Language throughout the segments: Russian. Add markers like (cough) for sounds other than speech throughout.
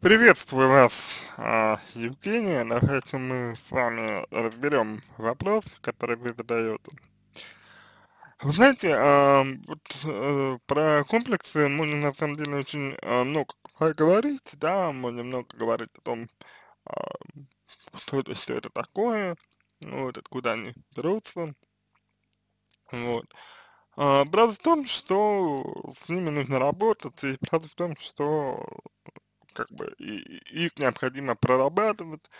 Приветствую вас, а, Евгения. Давайте мы с вами разберем вопрос, который вы задаете. Вы знаете, а, вот, э, про комплексы можно на самом деле очень а, много говорить, да, можно много говорить о том, что это, что это такое, ну, вот, откуда они берутся, вот. Правда в том, что с ними нужно работать, и правда в том, что как бы их необходимо прорабатывать,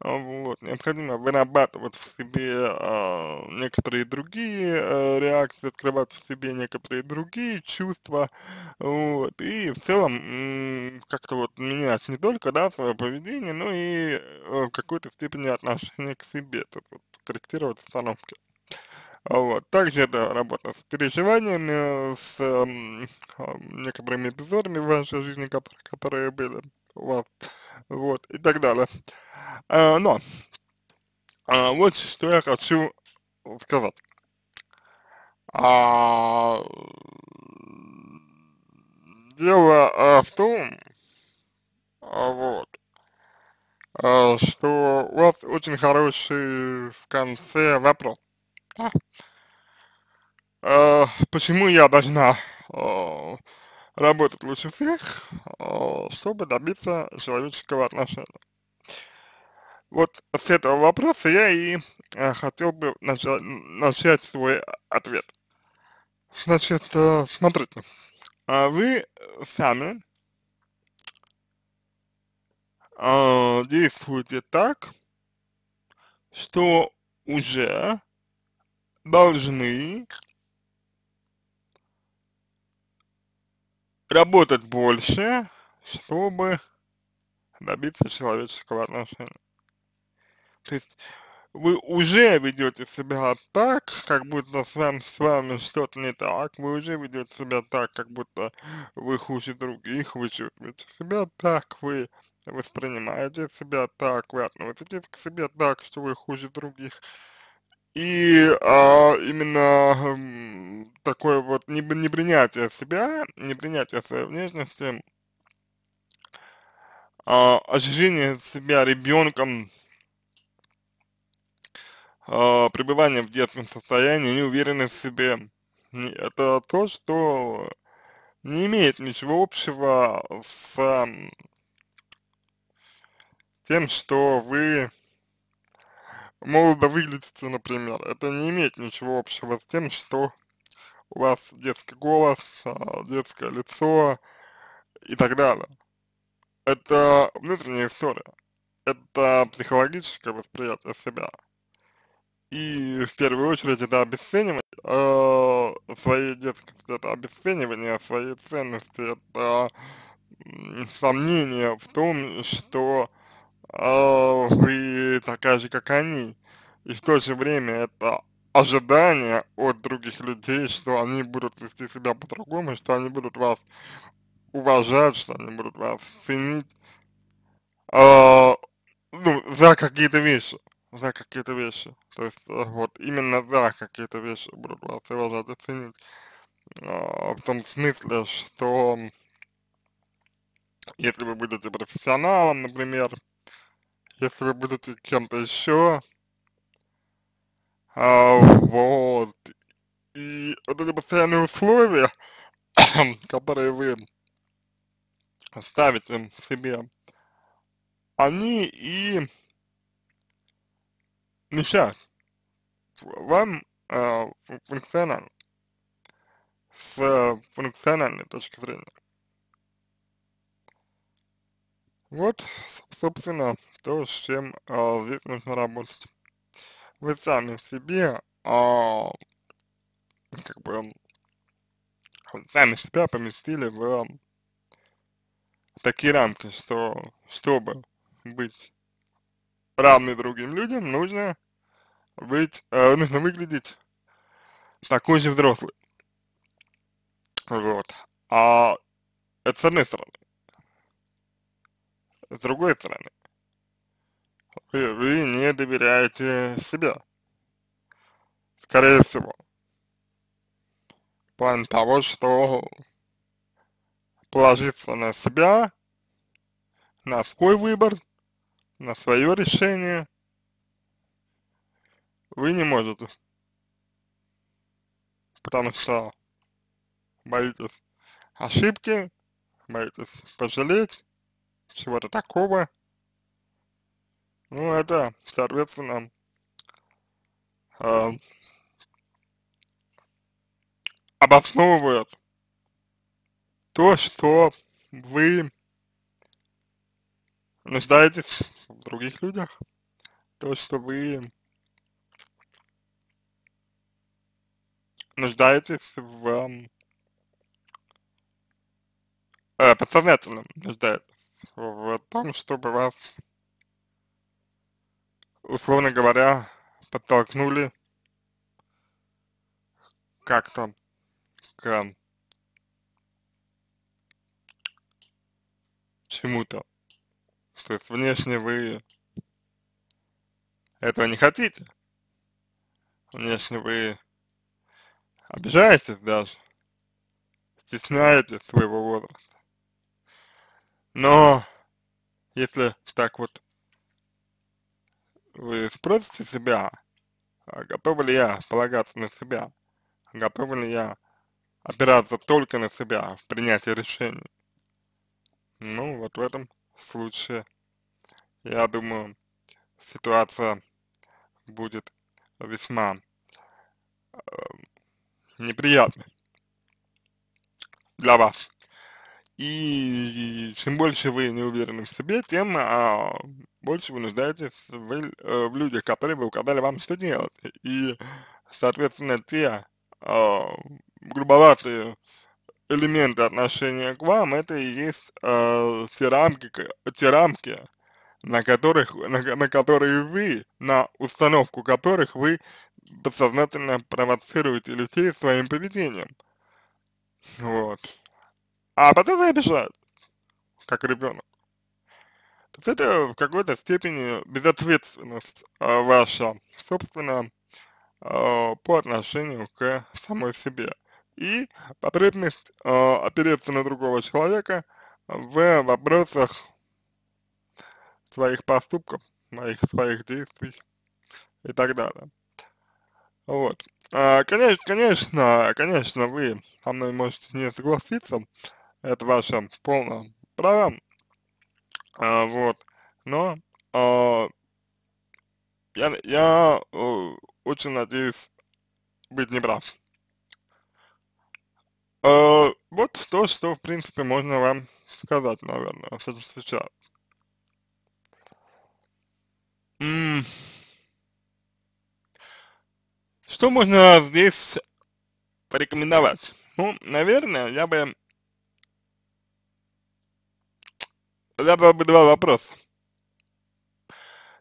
а, вот, необходимо вырабатывать в себе а, некоторые другие а, реакции, открывать в себе некоторые другие чувства, вот, и в целом как-то вот менять не только, да, свое поведение, но и э, в какой-то степени отношение к себе, тут вот, корректировать установки. Вот. Также это работа с переживаниями, с э, некоторыми эпизодами в вашей жизни, которые, которые были у вас, вот, и так далее. А, но, а, вот что я хочу сказать. А, дело а, в том, а, вот, а, что у вас очень хороший в конце вопрос. Э, почему я должна э, работать лучше всех, э, чтобы добиться человеческого отношения? Вот с этого вопроса я и э, хотел бы начать, начать свой ответ. Значит, э, смотрите, э, вы сами э, действуете так, что уже должны работать больше, чтобы добиться человеческого отношения. То есть вы уже ведете себя так, как будто с вами, с вами что-то не так, вы уже ведете себя так, как будто вы хуже других, вы чувствуете себя так, вы воспринимаете себя так, вы относитесь к себе так, что вы хуже других. И а, именно эм, такое вот непринятие себя, непринятие своей внешности, а, ощущение себя ребенком, а, пребывание в детском состоянии, неуверенность в себе, это то, что не имеет ничего общего с эм, тем, что вы молодо выглядите, например, это не имеет ничего общего с тем, что у вас детский голос, а, детское лицо и так далее. Это внутренняя история, это психологическое восприятие себя. И в первую очередь это обесценивание э, а, своей детской это обесценивание своей ценности, это сомнение в том, что вы такая же, как они. И в то же время это ожидание от других людей, что они будут вести себя по-другому, что они будут вас уважать, что они будут вас ценить э, ну, за какие-то вещи, за какие-то вещи. То есть э, вот именно за какие-то вещи будут вас уважать и ценить. Э, в том смысле, что если вы будете профессионалом, например, если вы будете кем-то еще. А, вот. И вот эти постоянные условия, (coughs) которые вы ставите себе, они и мешают вам э, а, функционально, с функциональной точки зрения. Вот, собственно, то, с чем а, здесь нужно работать. Вы сами себе, а, как бы, сами себя поместили в такие рамки, что чтобы быть равны другим людям, нужно быть, э, нужно выглядеть такой же взрослый. Вот. А это с одной стороны. С другой стороны, вы не доверяете себе, скорее всего. План того, что положиться на себя, на свой выбор, на свое решение, вы не можете. Потому что боитесь ошибки, боитесь пожалеть, чего-то такого, ну, это, соответственно, э, обосновывает то, что вы нуждаетесь в других людях, то, что вы нуждаетесь в э, подсознательном нуждаетесь в том, чтобы вас условно говоря, подтолкнули как-то к чему-то. То есть внешне вы этого не хотите. Внешне вы обижаетесь даже, стесняетесь своего возраста. Но если так вот вы спросите себя, а готова ли я полагаться на себя, готова ли я опираться только на себя в принятии решений. Ну, вот в этом случае, я думаю, ситуация будет весьма э, неприятной для вас. И чем больше вы не уверены в себе, тем а, больше вы нуждаетесь в, э, в людях, которые бы указали вам, что делать. И, соответственно, те а, грубоватые элементы отношения к вам, это и есть а, те рамки, те рамки, на которых, на, на которые вы, на установку которых вы подсознательно провоцируете людей своим поведением. Вот а потом вы обижают, как ребенок. То есть это в какой-то степени безответственность э, ваша, собственно, э, по отношению к самой себе. И потребность э, опереться на другого человека в вопросах своих поступков, моих своих действий и так далее. Вот. А, конечно, конечно, конечно, вы со мной можете не согласиться, это ваше полное право, а, вот, но а, я, я а, очень надеюсь быть неправ. А, вот то, что, в принципе, можно вам сказать, наверное, сейчас. М что можно здесь порекомендовать? Ну, наверное, я бы Тогда было бы два вопроса.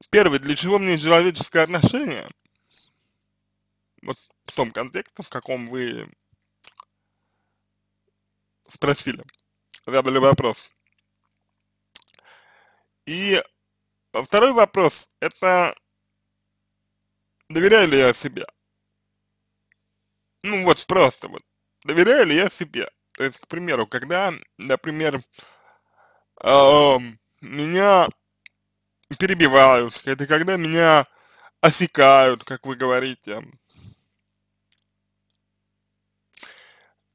Первый, для чего мне человеческое отношение? Вот в том контексте, в каком вы спросили, задали вопрос. И а, второй вопрос, это доверяю ли я себе? Ну вот просто вот, доверяю ли я себе? То есть, к примеру, когда, например, э, меня перебивают, это когда меня осекают, как вы говорите.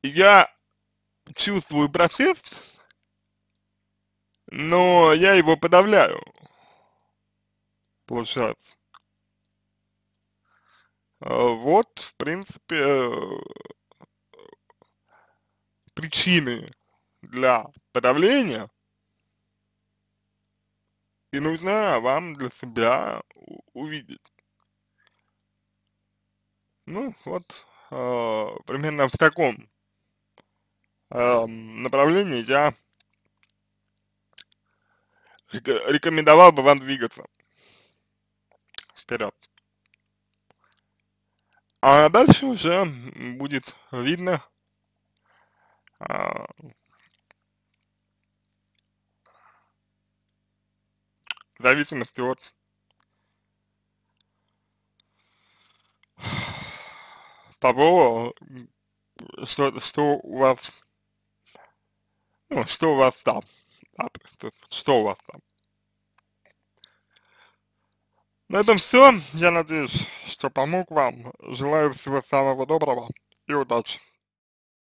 Я чувствую протест, но я его подавляю, получается. А вот, в принципе, э, причины для подавления – и нужно вам для себя увидеть. Ну, вот э, примерно в таком э, направлении я рекомендовал бы вам двигаться вперед. А дальше уже будет видно, э, зависимости от того, что, что у вас, ну, что у вас там, да, что у вас там. На этом все. Я надеюсь, что помог вам. Желаю всего самого доброго и удачи.